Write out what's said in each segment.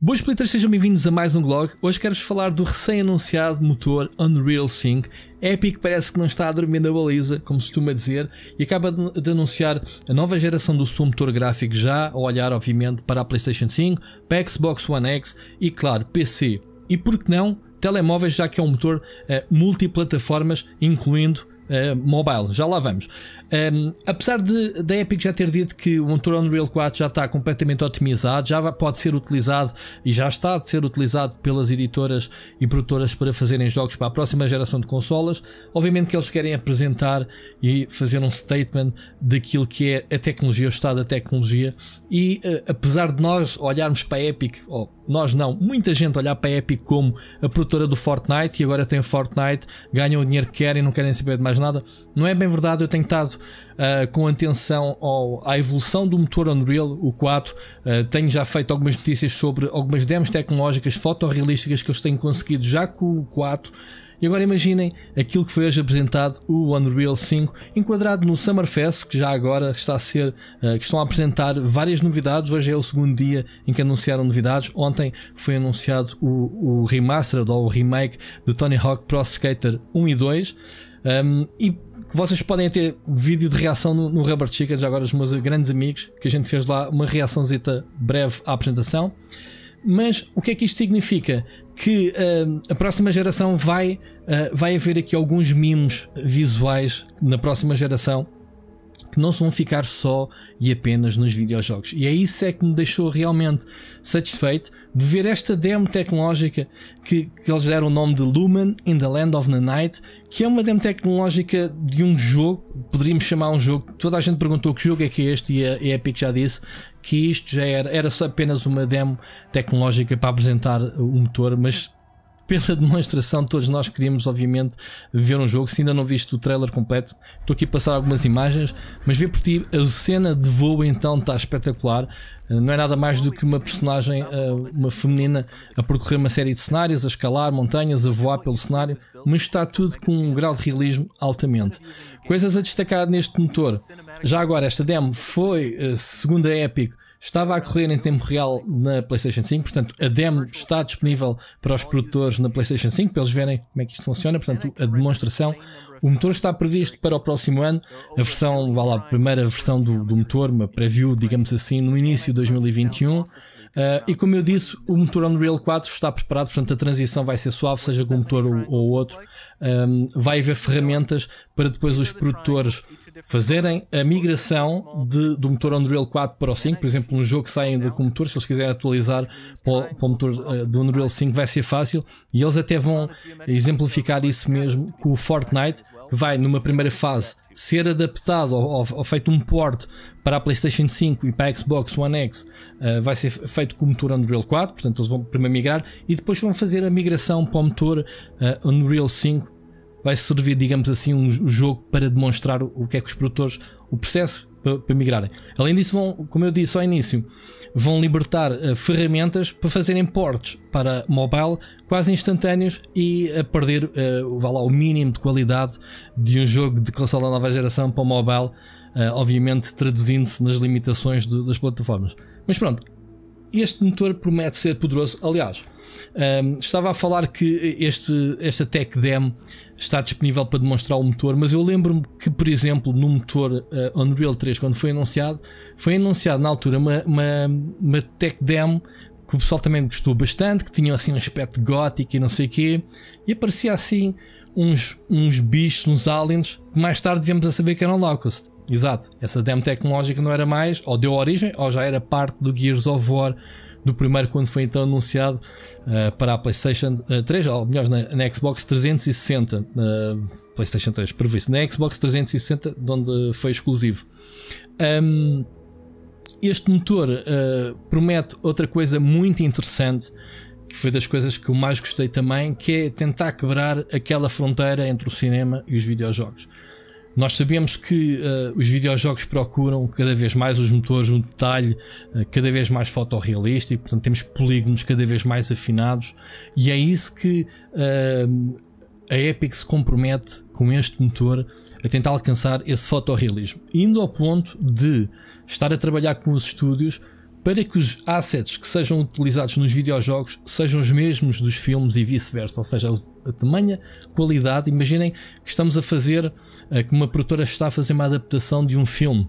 Boas playtesters, sejam bem-vindos a mais um vlog. Hoje quero-vos falar do recém-anunciado motor Unreal Sync. Epic parece que não está a dormir na baliza, como se costuma dizer, e acaba de anunciar a nova geração do seu motor gráfico já a olhar, obviamente, para a PlayStation 5, para a Xbox One X e, claro, PC. E por que não, telemóveis, já que é um motor uh, multiplataformas, incluindo eh, mobile, já lá vamos. Um, apesar de, da Epic já ter dito que o motor Unreal 4 já está completamente otimizado, já pode ser utilizado e já está a ser utilizado pelas editoras e produtoras para fazerem jogos para a próxima geração de consolas, obviamente que eles querem apresentar e fazer um statement daquilo que é a tecnologia, o estado da tecnologia. E uh, apesar de nós olharmos para a Epic, nós não, muita gente olhar para a Epic como a produtora do Fortnite e agora tem Fortnite, ganham o dinheiro que querem, não querem saber de mais mais nada. Não é bem verdade, eu tenho estado uh, com atenção ao, à evolução do motor Unreal, o 4. Uh, ah, tenho já feito algumas notícias sobre algumas demos tecnológicas fotorrealísticas que eles têm conseguido já com o 4. E agora imaginem aquilo que foi hoje apresentado, o Unreal 5, enquadrado no Summerfest, que já agora está a ser, ah, que estão a apresentar várias novidades. Hoje é o segundo dia em que anunciaram novidades. Ontem foi anunciado o, o remastered ou o remake do Tony Hawk Pro Skater 1 e 2. Um, e que vocês podem ter vídeo de reação no, no Rubber Chicken, já agora os meus grandes amigos, que a gente fez lá uma reaçãozita breve à apresentação. Mas o que é que isto significa? Que uh, a próxima geração vai, uh, vai haver aqui alguns mimos visuais na próxima geração que não se vão ficar só e apenas nos videojogos. E é isso é que me deixou realmente satisfeito de ver esta demo tecnológica que, que eles deram o nome de Lumen in the Land of the Night, que é uma demo tecnológica de um jogo, poderíamos chamar um jogo, toda a gente perguntou que jogo é que é este e a Epic já disse que isto já era, era só apenas uma demo tecnológica para apresentar o motor, mas pela demonstração. Todos nós queríamos, obviamente, ver um jogo. Se ainda não viste o trailer completo, estou aqui a passar algumas imagens, mas vê por ti a cena de voo então está espetacular. Eh, não é nada mais do que uma personagem, eh, uma feminina, a percorrer uma série de cenários, a escalar montanhas, a voar pelo cenário, mas está tudo com um grau de realismo altamente. Coisas a destacar neste motor. Já agora, esta demo foi, eh, segundo a Epic, Estava a correr em tempo real na PlayStation 5, portanto a demo está disponível para os produtores na PlayStation 5 para eles verem como é que isto funciona, portanto a demonstração. O motor está previsto para o próximo ano, a versão, vá lá, a primeira versão do, do motor, uma preview, digamos assim, no início de 2021. Uh, ah, e como eu disse, o motor Unreal 4 está preparado, portanto a transição vai ser suave, seja com um motor ou, ou outro. Um, ah, vai haver ferramentas para depois os produtores fazerem a migração de, do motor Unreal 4 para o 5, por exemplo, um jogo que sai ainda com o motor, se eles quiserem atualizar para o, para o motor uh, do Unreal 5 vai ser fácil e eles até vão exemplificar isso mesmo com o Fortnite, que vai numa primeira fase ser adaptado ou, ou feito um port para a PlayStation 5 e para a Xbox One X, uh, vai ser feito com o motor Unreal 4, portanto eles vão primeiro migrar e depois vão fazer a migração para o motor uh, Unreal 5 vai servir, digamos assim, um jogo para demonstrar o que é que os produtores, o processo para, para migrarem. Além disso, vão, como eu disse ao início, vão libertar uh, ferramentas para fazerem portes para mobile quase instantâneos e a perder uh, lá, o mínimo de qualidade de um jogo de consola nova geração para mobile, uh, obviamente traduzindo-se nas limitações das plataformas. Mas pronto, este motor promete ser poderoso. Aliás, um, estava a falar que este, esta Tech Dem está disponível para demonstrar o motor, mas eu lembro-me que, por exemplo, no motor uh, Unreal 3, quando foi anunciado, foi anunciado na altura uma, uma, uma Tech Dem que o pessoal também gostou bastante, que tinha assim um aspecto gótico e não sei o quê, e aparecia assim uns, uns bichos, uns aliens, que mais tarde viemos a saber que eram Locust. Exato. Essa demo tecnológica não era mais, ou deu origem, ou já era parte do Gears of War do primeiro, quando foi então anunciado uh, para a PlayStation 3, eh, ou melhor, na, na Xbox 360. Uh, eh, PlayStation 3, previsto. Na Xbox 360, de onde foi exclusivo. Um, este motor uh, promete outra coisa muito interessante que foi das coisas que eu mais gostei também, que é tentar quebrar aquela fronteira entre o cinema e os videojogos. Nós sabemos que uh, os videojogos procuram cada vez mais os motores, um detalhe uh, cada vez mais fotorrealístico, portanto temos polígonos cada vez mais afinados e é isso que uh, a Epic se compromete com este motor a tentar alcançar esse fotorrealismo, indo ao ponto de estar a trabalhar com os estúdios para que os assets que sejam utilizados nos videojogos sejam os mesmos dos filmes e vice-versa, ou seja, a tamanha qualidade. Imaginem que estamos a fazer, eh, que uma produtora está a fazer uma adaptação de um filme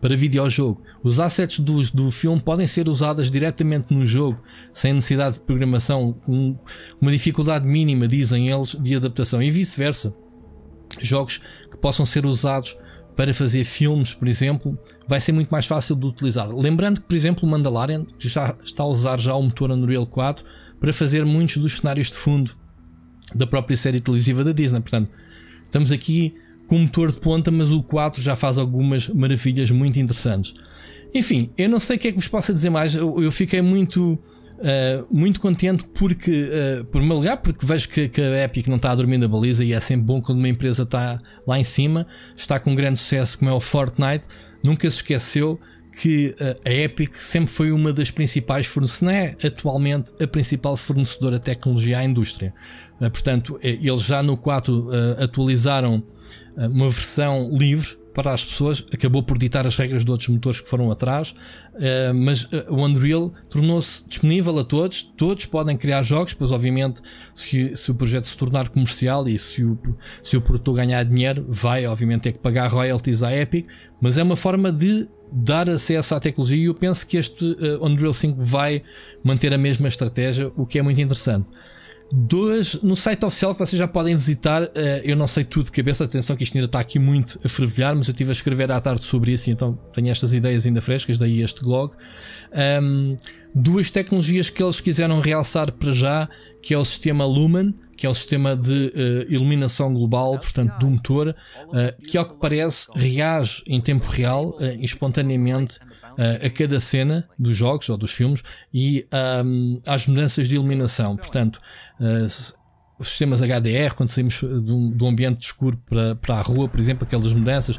para videojogo. Os assets do, do filme podem ser usados diretamente no jogo, sem necessidade de programação, com uma dificuldade mínima, dizem eles, de adaptação e vice-versa. Jogos que possam ser usados para fazer filmes, por exemplo, vai ser muito mais fácil de utilizar. Lembrando que, por exemplo, o Mandalorian já está a usar já o motor Unreal 4 para fazer muitos dos cenários de fundo da própria série televisiva da Disney. Portanto, estamos aqui com um motor de ponta, mas o 4 já faz algumas maravilhas muito interessantes. Enfim, eu não sei o que é que vos posso dizer mais, eu, eu fiquei muito Uh, muito contente porque, uh, por meu lugar, porque vejo que, que, a Epic não está a dormir na baliza e é sempre bom quando uma empresa está lá em cima, está com um grande sucesso como é o Fortnite, nunca se esqueceu que uh, a Epic sempre foi uma das principais fornecedoras, é atualmente a principal fornecedora de tecnologia à indústria. portanto, eles já no 4 atualizaram uma versão livre para as pessoas, acabou por ditar as regras de outros motores que foram atrás, eh, mas eh, o Unreal tornou-se disponível a todos, todos podem criar jogos, pois obviamente se, se o projeto se tornar comercial e se o, se o produtor ganhar dinheiro, vai obviamente ter que pagar royalties à Epic, mas é uma forma de dar acesso à tecnologia e eu penso que este eh, Unreal 5 vai manter a mesma estratégia, o que é muito interessante. Dois, no site oficial que vocês já podem visitar, uh, eu não sei tudo de cabeça, atenção que isto ainda está aqui muito a fervilhar, mas eu estive a escrever à tarde sobre isso, então tenho estas ideias ainda frescas, daí este blog. Um, duas tecnologias que eles quiseram realçar para já, que é o sistema Lumen, que é o sistema de uh, iluminação global, portanto, do motor, uh, que ao que parece reage em tempo real, uh, espontaneamente, a cada cena dos jogos ou dos filmes e um, ehm, às mudanças de iluminação. Portanto, sistemas HDR, quando saímos de um, ambiente escuro para, para a rua, por exemplo, aquelas mudanças,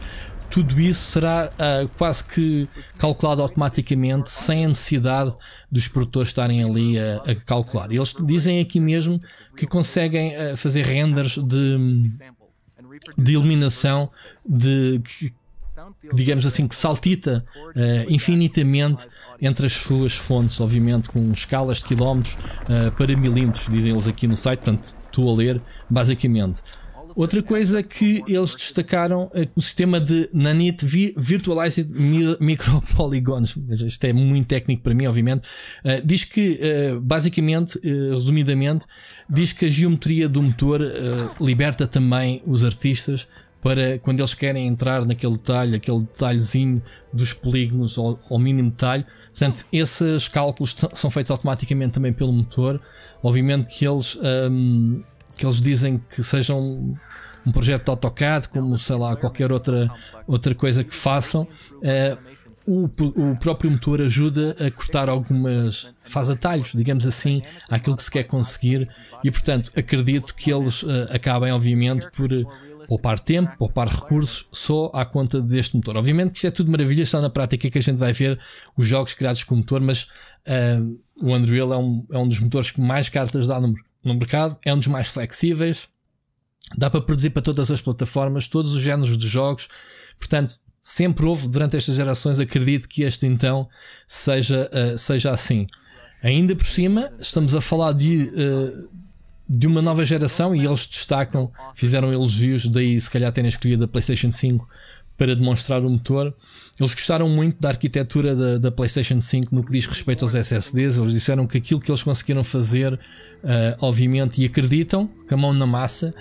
tudo isso será uh, quase que calculado automaticamente, sem a necessidade dos produtores estarem ali a, a calcular. Eles dizem aqui mesmo que conseguem uh, fazer renders de, de iluminação de que, digamos assim, que saltita uh, infinitamente entre as suas fontes, obviamente, com escalas de quilómetros para milímetros, dizem eles aqui no site, portanto, estou a ler, basicamente. Outra coisa que eles destacaram é o sistema de Nanit Virtualized Micropoligons. Isto é muito técnico para mim, obviamente. Uh, diz que, uh, basicamente, uh, resumidamente, diz que a geometria do motor liberta também os artistas para quando eles querem entrar naquele detalhe, aquele detalhezinho dos polígonos ao, ao, mínimo detalhe. Portanto, esses cálculos são feitos automaticamente também pelo motor. Obviamente que eles. Um, ehm, que eles dizem que sejam um, projeto de AutoCAD, como sei lá, qualquer outra, outra coisa que façam, uh, o, o, próprio motor ajuda a cortar algumas. faz atalhos, digamos assim, àquilo que se quer conseguir, e portanto acredito que eles uh, acabem, obviamente, por poupar tempo, poupar recursos só à conta deste motor. Obviamente que isto é tudo maravilha, está na prática que a gente vai ver os jogos criados com o motor, mas uh, o Unreal é um, é um dos motores que mais cartas dá número no mercado, é um dos mais flexíveis, dá para produzir para todas as plataformas, todos os géneros de jogos, portanto, sempre houve durante estas gerações, acredito que este então seja, uh, seja assim. Ainda por cima, estamos a falar de, uh, de uma nova geração e eles destacam, fizeram elogios, daí se calhar terem escolhido a PlayStation 5 para demonstrar o motor. Eles gostaram muito da arquitetura da, da, PlayStation 5 no que diz respeito aos SSDs. Eles disseram que aquilo que eles conseguiram fazer, uh, obviamente, e acreditam, com a mão na massa,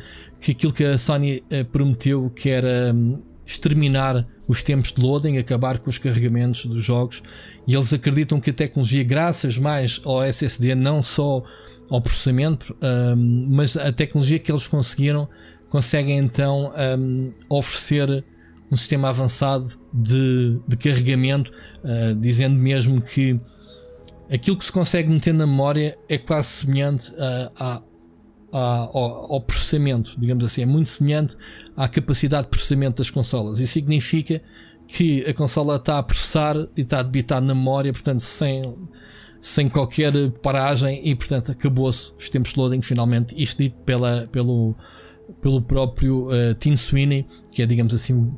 que aquilo que a Sony uh, prometeu, que era um, exterminar os tempos de loading, acabar com os carregamentos dos jogos, e eles acreditam que a tecnologia, graças mais ao SSD, não só ao processamento, um, mas a tecnologia que eles conseguiram, conseguem então um, oferecer um sistema avançado de, de carregamento, uh, dizendo mesmo que aquilo que se consegue meter na memória é quase semelhante a, ah, a, ao, ao, processamento, digamos assim, é muito semelhante à capacidade de processamento das consolas. Isso significa que a consola está a processar e está a debitar na memória, portanto, sem, sem qualquer paragem, e portanto acabou-se os tempos de loading finalmente. Isto dito pela, pelo, pelo próprio uh, Tim Sweeney, que é, digamos assim,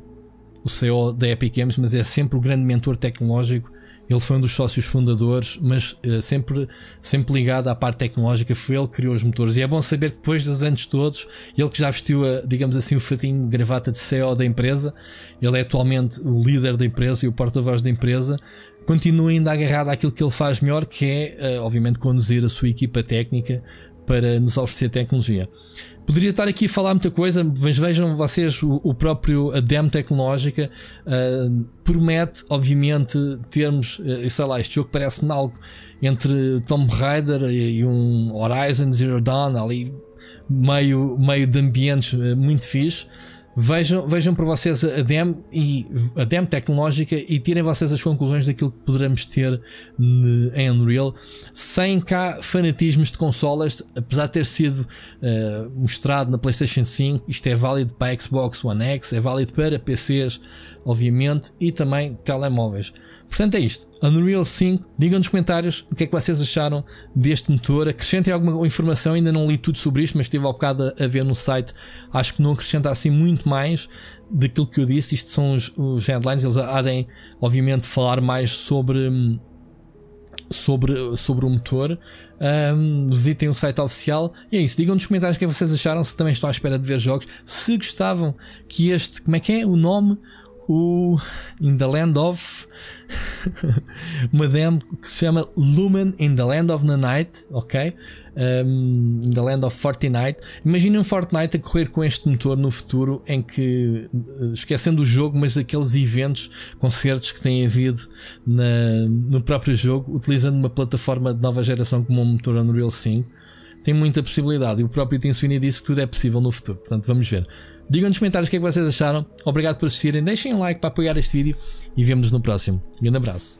o CEO da Epic Games, mas é sempre o grande mentor tecnológico. Ele foi um dos sócios fundadores, mas uh, sempre, sempre ligado à parte tecnológica. Foi ele que criou os motores. E é bom saber que depois dos anos todos, ele que já vestiu, a, digamos assim, o fatinho de gravata de CEO da empresa, ele é atualmente o líder da empresa e o porta-voz da empresa, continua ainda agarrado àquilo que ele faz melhor, que é, uh, obviamente, conduzir a sua equipa técnica para nos oferecer tecnologia. Poderia estar aqui a falar muita coisa, mas vejam vocês o, o próprio a demo tecnológica uh, promete, obviamente, termos, uh, sei lá, este jogo parece-me algo entre Tomb Raider e, e um Horizon Zero Dawn ali meio, meio de ambientes eh, muito fixe. Vejam, vejam por vocês a demo, e, a Dem tecnológica e tirem vocês as conclusões daquilo que poderemos ter em Unreal, sem cá fanatismos de consolas, apesar de ter sido uh, mostrado na PlayStation 5, isto é válido para Xbox One X, é válido para PCs, obviamente, e também telemóveis. Portanto é isto. Unreal 5, digam nos comentários o que é que vocês acharam deste motor. Acrescentem alguma informação, ainda não li tudo sobre isto, mas estive ao bocado a ver no site. Acho que não acrescenta assim muito mais daquilo que eu disse. Isto são os, os headlines, eles adem, obviamente, falar mais sobre. Hum, sobre, sobre o motor, um, visitem o site oficial e é isso. Digam nos comentários o que, é que vocês acharam, se também estão à espera de ver jogos, se gostavam que este, como é que é o nome o In the Land of uma demo que se chama Lumen in the Land of the Night, ok? Um, in the Land of Fortnite. Imaginem um Fortnite a correr com este motor no futuro, em que, uh, esquecendo o jogo, mas aqueles eventos, concertos que têm havido na, no próprio jogo, utilizando uma plataforma de nova geração como um motor Unreal 5, tem muita possibilidade. E o próprio Tinsuini disse que tudo é possível no futuro, portanto vamos ver. Digam nos comentários o que é que vocês acharam. Obrigado por assistirem. Deixem um like para apoiar este vídeo e vemos-nos no próximo. Um grande abraço.